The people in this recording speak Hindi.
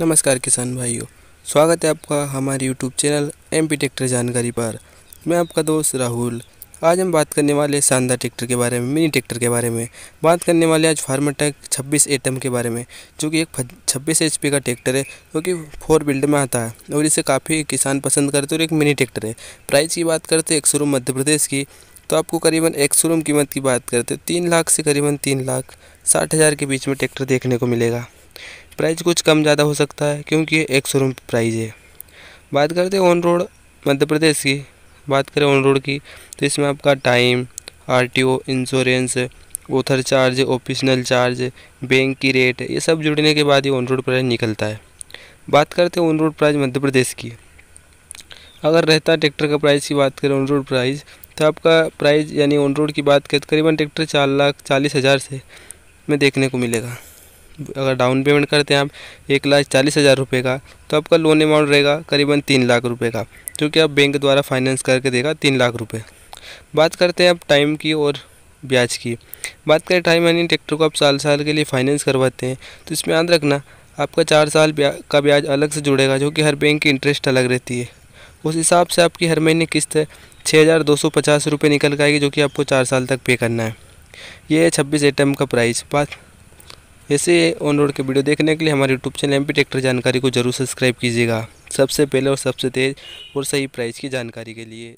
नमस्कार किसान भाइयों स्वागत है आपका हमारे YouTube channel M P tractor जानकारी पर मैं आपका दोस्त राहुल आज हम बात करने वाले शानदार ट्रैक्टर के बारे में मिनी ट्रैक्टर के बारे में बात करने वाले आज फार्मर टैक छब्बीस एटम के बारे में जो कि एक छब्बीस एच का ट्रैक्टर है जो कि फोर बिल्ड में आता है और इसे काफ़ी किसान पसंद करते और एक मिनी ट्रैक्टर है प्राइस की बात करते एक शुरू मध्य प्रदेश की तो आपको करीबन एक शुरू कीमत की बात करते तीन लाख से करीबन तीन लाख साठ हज़ार के बीच में ट्रैक्टर देखने को मिलेगा प्राइस कुछ कम ज़्यादा हो सकता है क्योंकि एक सौ रुपये प्राइज़ है बात करते हैं ऑन रोड मध्य प्रदेश की बात करें ऑन रोड की तो इसमें आपका time RTO insurance other charge operational charge bank की रेट ये सब जुड़ने के बाद ही ऑन रोड प्राइस निकलता है बात करते हैं on road price Madhya Pradesh की अगर रहता ट्रैक्टर का प्राइस की बात करें ऑन रोड प्राइस तो आपका प्राइस यानी ऑन रोड की बात करें तकरीबन ट्रैक्टर चार लाख चालीस हज़ार से में देखने को मिलेगा अगर डाउन पेमेंट करते हैं आप एक लाख चालीस हज़ार रुपये का तो आपका लोन अमाउंट रहेगा करीबन तीन लाख रुपये का जो कि आप बैंक द्वारा फाइनेंस करके देगा तीन लाख रुपये बात करते हैं आप टाइम की और ब्याज की बात करें टाइम यानी ट्रैक्टर को आप साल साल के लिए फाइनेंस करवाते हैं तो इसमें याद रखना आपका चार साल ब्या, का ब्याज अलग से जुड़ेगा जो कि हर बैंक की इंटरेस्ट अलग रहती है उस हिसाब से आपकी हर महीने किस्त छः हज़ार दो सौ पचास रुपये निकल के आएगी जो कि आपको चार साल तक पे करना है ये है छब्बीस एटम का प्राइस बात ऐसे ऑन रोड के वीडियो देखने के लिए हमारे यूट्यूब चैनल एम ट्रैक्टर जानकारी को जरूर सब्सक्राइब कीजिएगा सबसे पहले और सबसे तेज़ और सही प्राइस की जानकारी के लिए